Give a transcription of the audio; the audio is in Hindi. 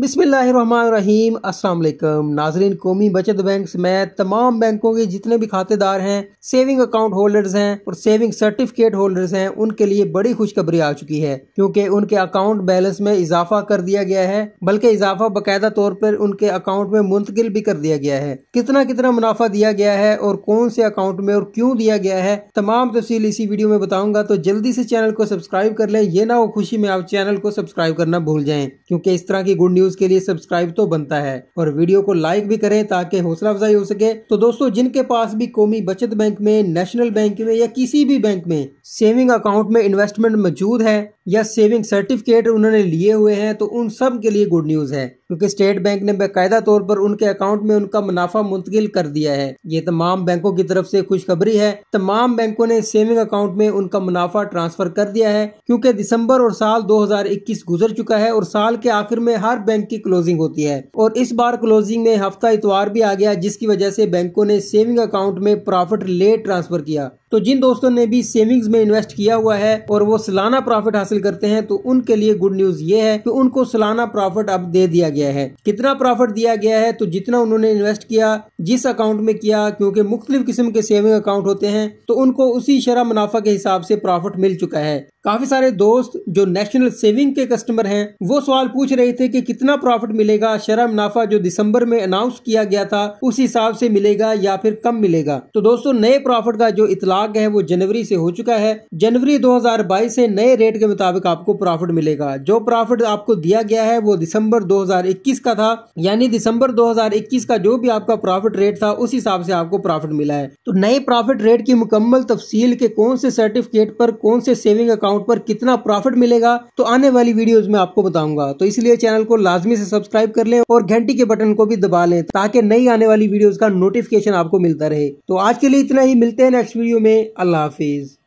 बिसमीम असलम नाजरीन कौमी बचत बैंक में तमाम बैंकों के जितने भी खातेदार हैं सेविंग अकाउंट होल्डर्स हैं और सेविंग सर्टिफिकेट होल्डर्स हैं उनके लिए बड़ी खुशखबरी आ चुकी है क्योंकि उनके अकाउंट बैलेंस में इजाफा कर दिया गया है बल्कि इजाफा बाकायदा तौर पर उनके अकाउंट में मुंतकिल भी कर दिया गया है कितना कितना मुनाफा दिया गया है और कौन से अकाउंट में और क्यों दिया गया है तमाम तफसील इसी वीडियो में बताऊंगा तो जल्दी से चैनल को सब्सक्राइब कर लें ये ना हो खुशी में आप चैनल को सब्सक्राइब करना भूल जाए क्योंकि इस तरह की गुड न्यूज न्यूज के लिए सब्सक्राइब तो बनता है और वीडियो को लाइक भी करें ताकि हौसला अफजाई हो सके तो दोस्तों जिनके पास भी कौमी बचत बैंक में नेशनल बैंक में या किसी भी बैंक में सेविंग अकाउंट में इन्वेस्टमेंट मौजूद है या सेविंग सर्टिफिकेट उन्होंने लिए हुए हैं तो उन सब के लिए गुड न्यूज़ है क्योंकि स्टेट बैंक ने बाकायदा तौर पर उनके अकाउंट में उनका मुनाफा मुंतकिल कर दिया है ये तमाम बैंकों की तरफ से खुशखबरी है तमाम बैंकों ने सेविंग अकाउंट में उनका मुनाफा ट्रांसफर कर दिया है क्योंकि दिसंबर और साल 2021 गुजर चुका है और साल के आखिर में हर बैंक की क्लोजिंग होती है और इस बार क्लोजिंग में हफ्ता इतवार भी आ गया जिसकी वजह से बैंकों ने सेविंग अकाउंट में प्रॉफिट लेट ट्रांसफर किया तो जिन दोस्तों ने भी सेविंग्स में इन्वेस्ट किया हुआ है और वो सालाना प्रॉफिट हासिल करते हैं तो उनके लिए गुड न्यूज ये है कि उनको सालाना प्रॉफिट अब दे दिया गया है कितना प्रॉफिट दिया गया है तो जितना उन्होंने इन्वेस्ट किया जिस अकाउंट में किया क्योंकि मुख्तलिफ किस्म के सेविंग अकाउंट होते हैं तो उनको उसी शरा मुनाफा के हिसाब से प्रॉफिट मिल चुका है काफी सारे दोस्त जो नेशनल सेविंग के कस्टमर हैं वो सवाल पूछ रहे थे कि कितना प्रॉफिट मिलेगा शरा मुनाफा जो दिसंबर में अनाउंस किया गया था उस हिसाब से मिलेगा या फिर कम मिलेगा तो दोस्तों नए प्रॉफिट का जो इतलाक है वो जनवरी से हो चुका है जनवरी 2022 से नए रेट के मुताबिक आपको प्रॉफिट मिलेगा जो प्रॉफिट आपको दिया गया है वो दिसंबर दो का था यानी दिसंबर दो का जो भी आपका प्रॉफिट रेट था उस हिसाब से आपको प्रॉफिट मिला है तो नए प्रॉफिट रेट की मुकम्मल तफसील के कौन से सर्टिफिकेट पर कौन से सेविंग अकाउंट अकाउंट पर कितना प्रॉफिट मिलेगा तो आने वाली वीडियोज में आपको बताऊंगा तो इसलिए चैनल को लाजमी से सब्सक्राइब कर लें और घंटी के बटन को भी दबा लें ताकि नई आने वाली वीडियोज का नोटिफिकेशन आपको मिलता रहे तो आज के लिए इतना ही मिलते हैं नेक्स्ट वीडियो में अल्लाह हाफिज़